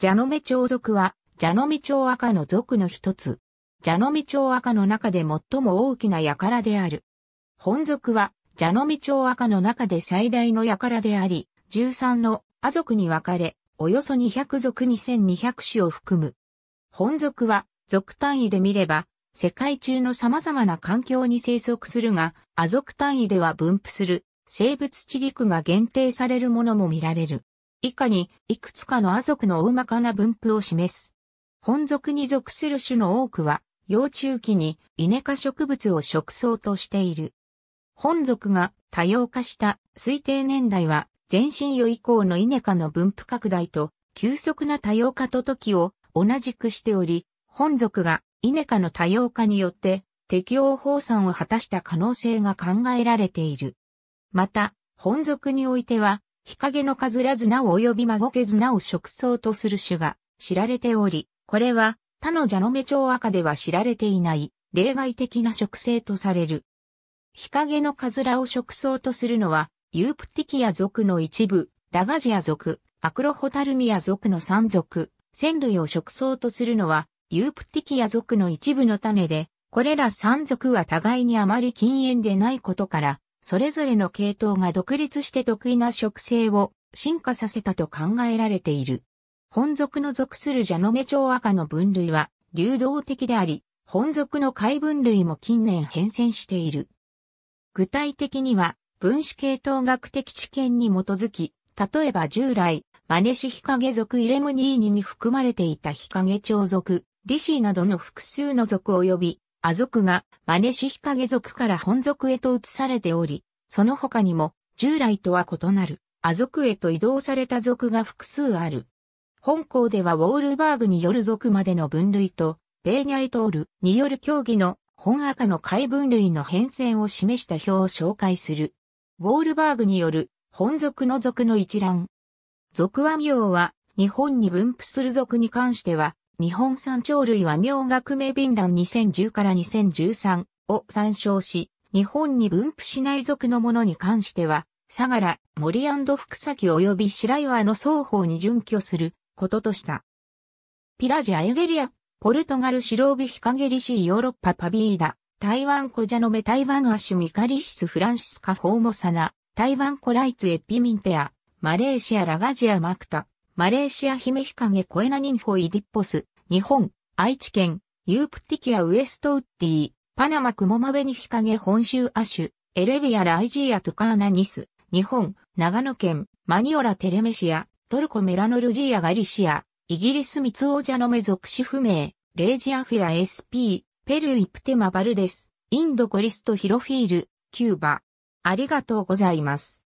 ジャノメ町族は、ジャノミ町赤の族の一つ。ジャノミ町赤の中で最も大きな輩である。本族は、ジャノミ町赤の中で最大の輩であり、13のア族に分かれ、およそ200族2200種を含む。本族は、族単位で見れば、世界中の様々な環境に生息するが、亜族単位では分布する、生物地理区が限定されるものも見られる。以下に、いくつかのア族の大まかな分布を示す。本族に属する種の多くは、幼虫期にイネ科植物を食草としている。本族が多様化した推定年代は、全身与以降のイネ科の分布拡大と、急速な多様化と時を同じくしており、本族がイネ科の多様化によって適応放散を果たした可能性が考えられている。また、本族においては、日陰のかずら綱を及び孫ズ綱を食草とする種が知られており、これは他のジャノチョウア赤では知られていない例外的な植生とされる。日陰のかずらを食草とするのは、ユープティキア族の一部、ラガジア族、アクロホタルミア族の三族、仙類を食草とするのは、ユープティキア族の一部の種で、これら三族は互いにあまり禁煙でないことから、それぞれの系統が独立して得意な植生を進化させたと考えられている。本属の属するジャノメア赤の分類は流動的であり、本属の解分類も近年変遷している。具体的には分子系統学的知見に基づき、例えば従来、マネシヒカゲ属イレムニーニに含まれていたヒカゲチョウ属、リシーなどの複数の属及びア族がマネシヒカゲ族から本族へと移されており、その他にも従来とは異なるア族へと移動された族が複数ある。本校ではウォールバーグによる族までの分類と、ベーニャイトールによる競技の本赤の解分類の変遷を示した表を紹介する。ウォールバーグによる本族の族の一覧。族は名は日本に分布する族に関しては日本産鳥類は明学名便欄2010から2013を参照し、日本に分布しない属のものに関しては、相良、森福崎及び白岩の双方に準拠することとした。ピラジアエゲリア、ポルトガル白帯ヒカゲリシーヨーロッパパビーダ、台湾コジャノメ台湾アシュミカリシスフランシスカフォーモサナ、台湾コライツエピミンテア、マレーシアラガジアマクタ。マレーシア姫ヒカゲコエナニンフォイディッポス、日本、愛知県、ユープティキアウエストウッディ、パナマクモマベニヒカゲ本州アシュ、エレビアライジーアトカーナニス、日本、長野県、マニオラテレメシア、トルコメラノルジーアガリシア、イギリスミツオジャノメ属種不明、レイジアフィラ SP、ペルーイプテマバルデス、インドコリストヒロフィール、キューバ。ありがとうございます。